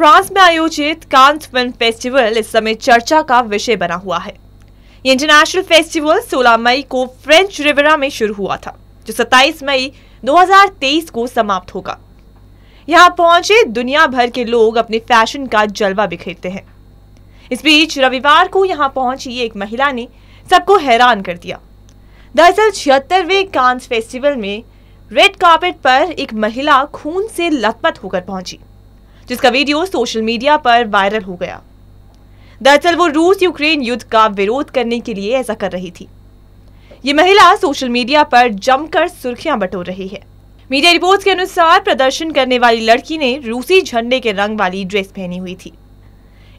France में आयोजित Kant film festival इस समय चर्चा का विषय बना हुआ है ये इंटरनेशनल फेस्टिवल 16 मई को फ्रेंच रिवेरा में शुरू हुआ था जो 27 मई 2023 को समाप्त होगा यहाँ पहुंचे दुनिया भर के लोग अपने फैशन का जलवा बिखेरते हैं इस बीच रविवार को यहाँ पहुंची एक महिला ने सबको हैरान कर दिया दरअसल छिहत्तरवे कांस फेस्टिवल में रेड कार्पेट पर एक महिला खून से लथपथ होकर पहुंची जिसका वीडियो सोशल मीडिया पर वायरल हो गया दरअसल वो रूस यूक्रेन युद्ध का विरोध करने के लिए ऐसा कर रही थी ये महिला सोशल मीडिया पर जमकर सुर्खियां बटोर रही है मीडिया रिपोर्ट्स के अनुसार प्रदर्शन करने वाली लड़की ने रूसी झंडे के रंग वाली ड्रेस पहनी हुई थी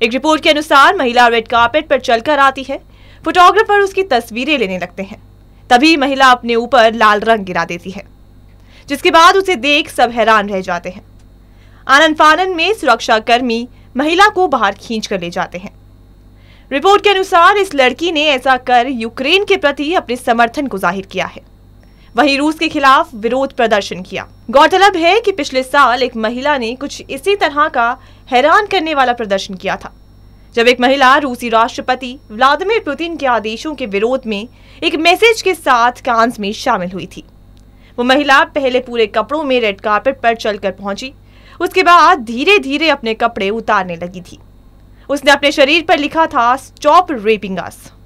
एक रिपोर्ट के अनुसार महिला रेड कार्पेट पर चलकर आती है फोटोग्राफर उसकी तस्वीरें लेने लगते हैं तभी महिला अपने ऊपर लाल रंग गिरा देती है जिसके बाद उसे देख सब हैरान रह जाते हैं आनंद फानंद में सुरक्षा कर्मी महिला को बाहर खींच कर ले जाते हैं रिपोर्ट के अनुसार इस लड़की ने ऐसा कर यूक्रेन के प्रति अपने समर्थन को जाहिर किया है वहीं रूस के खिलाफ विरोध प्रदर्शन किया गौरतलब है कि पिछले साल एक महिला ने कुछ इसी तरह का हैरान करने वाला प्रदर्शन किया था जब एक महिला रूसी राष्ट्रपति व्लादिमीर पुतिन के आदेशों के विरोध में एक मैसेज के साथ कांस में शामिल हुई थी वो महिला पहले पूरे कपड़ों में रेड कार्पेट पर चलकर पहुंची उसके बाद धीरे धीरे अपने कपड़े उतारने लगी थी उसने अपने शरीर पर लिखा था स्टॉप रेपिंग अस